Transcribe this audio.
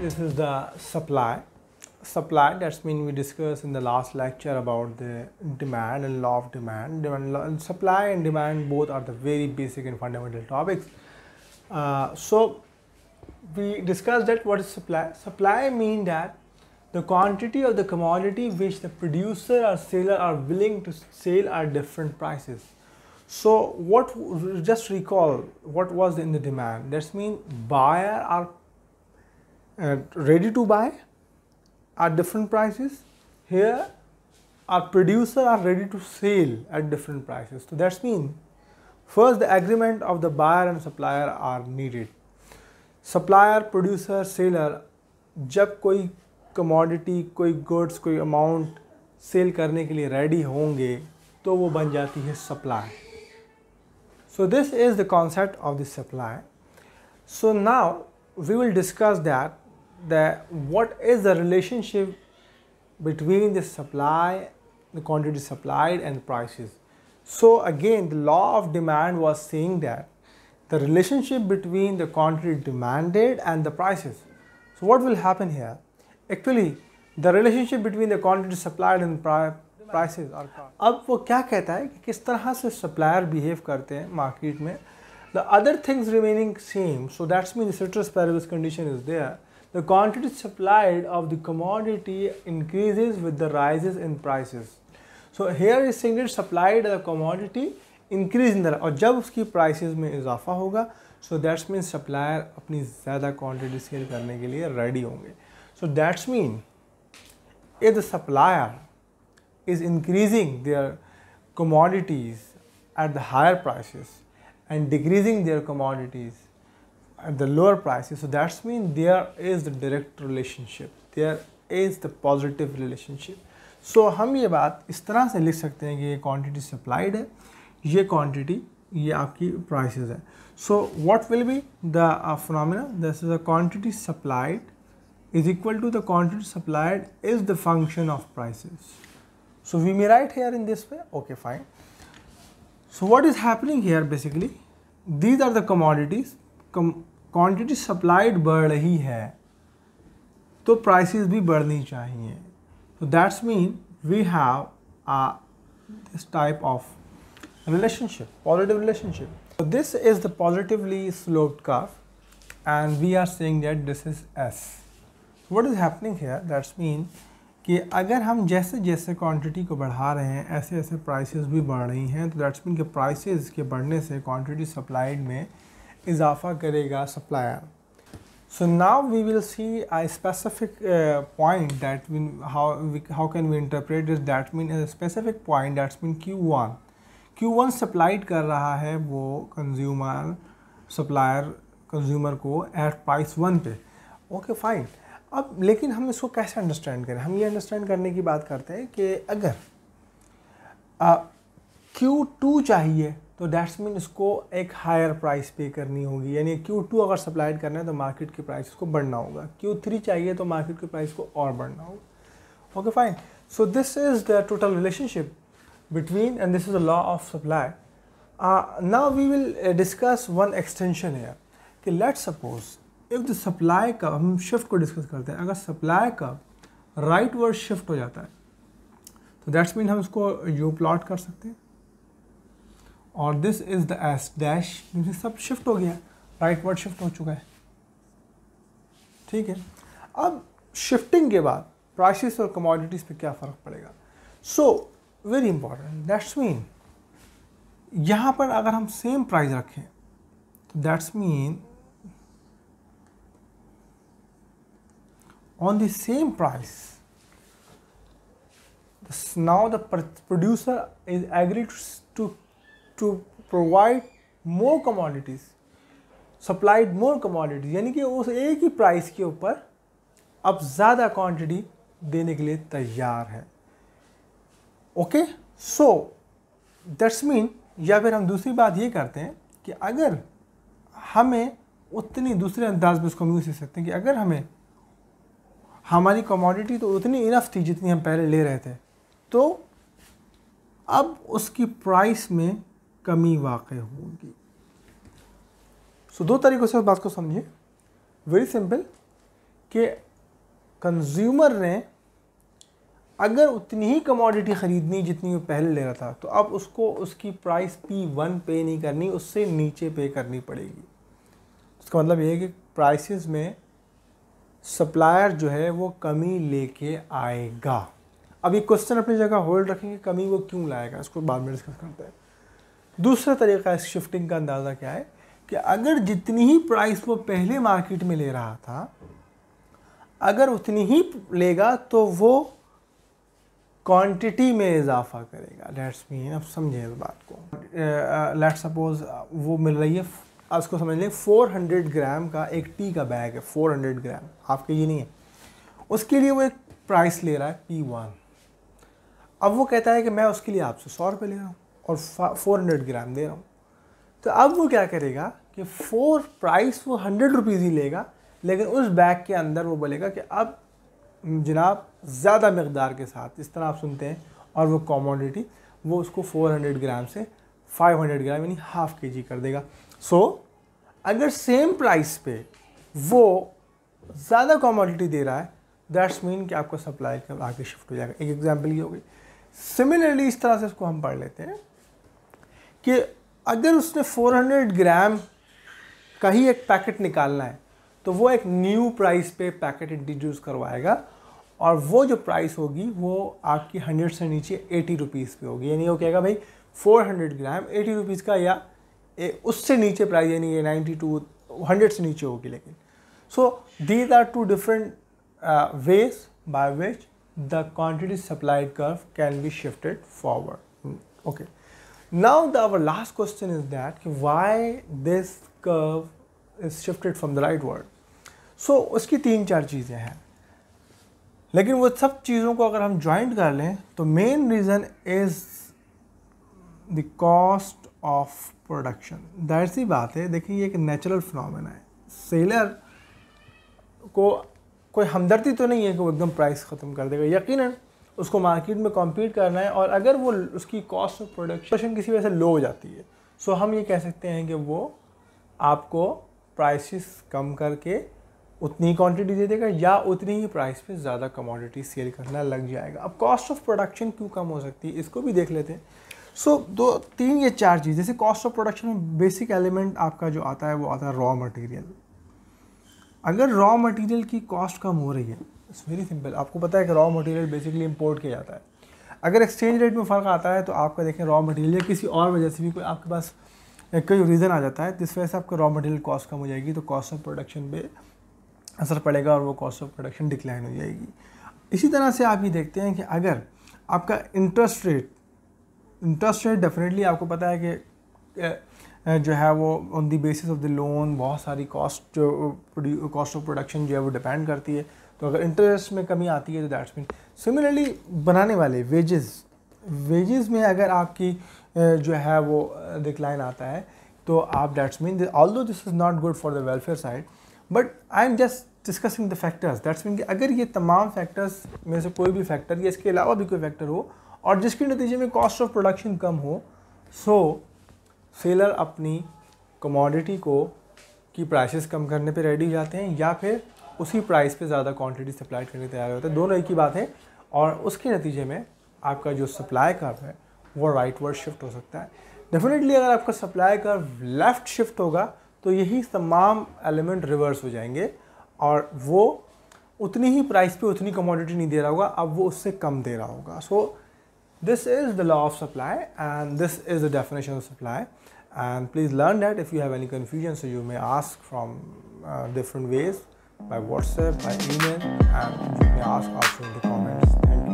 this is the supply. Supply, that's mean we discussed in the last lecture about the demand and law of demand. demand supply and demand both are the very basic and fundamental topics. Uh, so, we discussed that what is supply. Supply mean that the quantity of the commodity which the producer or seller are willing to sell at different prices. So what just recall what was in the demand. That's mean buyer are uh, ready to buy at different prices here our producer are ready to sell at different prices so that's mean first the agreement of the buyer and supplier are needed supplier producer seller jab koi commodity koi goods koi amount sell karne ke liye ready honge to wo ban jati hai supply so this is the concept of the supply so now we will discuss that the what is the relationship between the supply, the quantity supplied and the prices. So again, the law of demand was saying that the relationship between the quantity demanded and the prices. So what will happen here? Actually, the relationship between the quantity supplied and prices are अब वो क्या कहता है कि किस तरह से supplier behave करते हैं market में the other things remaining same so that's mean ceteris paribus condition is there the quantity supplied of the commodity increases with the rises in prices. So here is saying that supplied the commodity increase in the और prices उसकी prices में इजाफा होगा so that's mean supplier अपनी ज़्यादा quantity. Cell करने के लिए ready if the supplier is increasing their commodities at the higher prices and decreasing their commodities at the lower prices so that's means there is the direct relationship there is the positive relationship so, हम ये बात इस तरह से लिख सकते हैं कि ये क्वांटिटी सप्लाइड है quantity क्वांटिटी ये आपकी प्राइसेस है will be the be the phenomena this is the quantity supplied is equal to the quantity supplied is the function of so we may write here in this way okay fine so what is happening here basically these are the commodities com quantity supplied बढ़ रही है तो prices भी बढ़नी चाहिए तो that's mean we have a this type of relationship positive relationship तो this is the positively sloped curve and we are saying that this is as what is happening here that's mean कि अगर हम जैसे जैसे quantity को बढ़ा रहे हैं ऐसे ऐसे प्राइसेस भी बढ़ रही हैं तो दैट्स मीन कि प्राइसेस के बढ़ने से क्वांटिटी सप्लाइड में इजाफा करेगा supplier so now we will see I specific point that mean how how can we interpret is that mean specific point that's mean Q one one supplied कर रहा है वो कंज्यूमर सप्लायर कंज्यूमर को at price one पे okay fine अब लेकिन हम इसको कैसे अंडरस्टैंड करें हम ये अंडरस्टैंड करने की बात करते हैं कि अगर क्यू uh, टू चाहिए तो डैट्स मीन इसको एक हायर प्राइस पे करनी होगी यानी क्यू टू अगर सप्लाइड करना है तो मार्केट के प्राइस को बढ़ना होगा क्यू थ्री चाहिए तो मार्केट के प्राइस को और बढ़ना होगा okay fine so this is the total relationship between and this is the law of supply now we will discuss one extension है कि let suppose if the supply का हम शिफ्ट को डिस्कस करते हैं अगर सप्लाई का राइट वर्ड शिफ्ट हो जाता है तो दैट्स मीन हम उसको यू प्लॉट कर सकते हैं और this is the S dash ये सब शिफ्ट हो गया राइट वर्ड शिफ्ट हो चुका है ठीक है अब शिफ्टिंग के बाद प्राइसेस और कमोडिटीज़ पे क्या फ़र्क पड़ेगा so very important that's mean यहां पर अगर हम सेम प्राइस रखें तो that's mean on the same price now the producer is agree to to provide more commodities supplied more commodities यानी कि उस एक ही प्राइस के ऊपर अब ज़्यादा क्वांटिटी देने के लिए तैयार है ओके सो दैट्स मीन या फिर हम दूसरी बात ये करते हैं कि अगर हमें उतनी दूसरे अंदाज में उसको हम यूँ सकते हैं कि अगर हमें हमारी कमोडिटी तो उतनी इनफ थी जितनी हम पहले ले रहे थे तो अब उसकी प्राइस में कमी वाक़ होगी सो दो तरीक़ों से उस बात को समझिए वेरी सिंपल कि कंज्यूमर ने अगर उतनी ही कमोडिटी ख़रीदनी जितनी वो पहले ले रहा था तो अब उसको उसकी प्राइस पी वन पे नहीं करनी उससे नीचे पे करनी पड़ेगी उसका मतलब ये है कि प्राइसेस में सप्लायर जो है वो कमी लेके आएगा अब ये क्वेश्चन अपनी जगह होल्ड रखेंगे कमी वो क्यों लाएगा इसको बाद में डिस्कस करते हैं दूसरा तरीका इस शिफ्टिंग का अंदाज़ा क्या है कि अगर जितनी ही प्राइस वो पहले मार्केट में ले रहा था अगर उतनी ही लेगा तो वो क्वांटिटी में इजाफा करेगा लेट्स मीन अब समझें इस बात को लेट्स सपोज वो मिल रही है उसको समझ लें 400 ग्राम का एक टी का बैग है 400 ग्राम हाफ के ये नहीं है उसके लिए वो एक प्राइस ले रहा है पी वन अब वो कहता है कि मैं उसके लिए आपसे सौ रुपये ले रहा हूँ और फोर हंड्रेड ग्राम दे रहा हूँ तो अब वो क्या करेगा कि फोर प्राइस वो हंड्रेड रुपीज़ ही लेगा लेकिन उस बैग के अंदर वो बोलेगा कि अब जनाब ज़्यादा मकदार के साथ इस तरह आप सुनते हैं और वो कॉमोडिटी वो उसको 400 ग्राम से 500 ग्राम यानी हाफ के जी कर देगा सो so, अगर सेम प्राइस पे वो ज़्यादा कॉमोडिटी दे रहा है दैट्स मीन कि आपको सप्लाई आगे शिफ्ट हो जाएगा एक एग्जांपल ये हो गई सिमिलरली इस तरह से इसको हम पढ़ लेते हैं कि अगर उसने 400 ग्राम का ही एक पैकेट निकालना है तो वो एक न्यू प्राइस पे पैकेट इंट्रोड्यूस करवाएगा और वो जो प्राइस होगी वो आपकी हंड्रेड से नीचे एटी रुपीज़ पे होगी यानी वो कहेगा भाई four hundred gram eighty rupees का या ए, उससे नीचे प्राइस यानी ये 92 टू हंड्रेड से नीचे होगी लेकिन so these are two different ways by which the quantity supply curve can be shifted forward hmm, Okay. Now the, our last question is that why this curve is shifted from the rightward. So उसकी तीन चार चीज़ें हैं लेकिन वो सब चीज़ों को अगर हम ज्वाइंट कर लें तो main reason is the cost of production that सी बात है देखिए ये एक नेचुरल फिनोमेना है सेलर को कोई हमदर्दी तो नहीं है कि वो एकदम प्राइस ख़त्म कर देगा यकीनन उसको मार्केट में कॉम्पीट करना है और अगर वो उसकी कॉस्ट ऑफ प्रोडक्शन किसी वजह से लो हो जाती है सो हम ये कह सकते हैं कि वो आपको प्राइसेस कम करके उतनी क्वांटिटी दे देगा या उतनी ही प्राइस पे ज़्यादा कमोडिटी सेल करना लग जाएगा अब कॉस्ट ऑफ प्रोडक्शन क्यों कम हो सकती है इसको भी देख लेते हैं सो so, दो तीन या चार चीज़ जैसे कॉस्ट ऑफ प्रोडक्शन में बेसिक एलिमेंट आपका जो आता है वो आता है रॉ मटेरियल अगर रॉ मटेरियल की कॉस्ट कम हो रही है इट्स वेरी सिंपल आपको पता है कि रॉ मटेरियल बेसिकली इंपोर्ट किया जाता है अगर एक्सचेंज रेट में फ़र्क आता है तो आपका देखें रॉ मटेरियल या किसी और वजह से भी कोई आपके पास कोई रीज़न आ जाता है जिस वजह से आपका रॉ मटेरियल कॉस्ट कम हो जाएगी तो कॉस्ट ऑफ प्रोडक्शन पे असर पड़ेगा और वो कॉस्ट ऑफ प्रोडक्शन डिक्लाइन हो जाएगी इसी तरह से आप ये देखते हैं कि अगर आपका interest rate interest rate definitely आपको पता है कि जो है वो on the basis of the loan बहुत सारी कॉस्ट जो कॉस्ट ऑफ प्रोडक्शन जो है वो डिपेंड करती है तो अगर इंटरेस्ट में कमी आती है तो दैट्स मीन सिमिलरली बनाने वाले वेजेस वेजेस में अगर आपकी जो है वो डिक्लाइन आता है तो आप that's mean although this is not good for the welfare side but I am just discussing the factors that's mean कि अगर ये तमाम फैक्टर्स में से कोई भी फैक्टर या इसके अलावा भी कोई फैक्टर हो और जिसके नतीजे में कॉस्ट ऑफ प्रोडक्शन कम हो सो सेलर अपनी कमोडिटी को की प्राइसेस कम करने पे रेडी हो जाते हैं या फिर उसी प्राइस पे ज़्यादा क्वांटिटी सप्लाई करने तैयार होता है दोनों एक ही बात है और उसके नतीजे में आपका जो सप्लाई कर्व है वो राइट वर्ड शिफ्ट हो सकता है डेफिनेटली अगर आपका सप्लाई कर्व लेफ़्ट शिफ्ट होगा तो यही तमाम एलिमेंट रिवर्स हो जाएंगे और वो उतनी ही प्राइस पे उतनी कमोडिटी नहीं दे रहा होगा अब वो उससे कम दे रहा होगा so this is the law of supply and this is the definition of supply and please learn that if you have any confusion so you may ask from uh, different ways by WhatsApp, by email, and you may ask also in the comments. Thank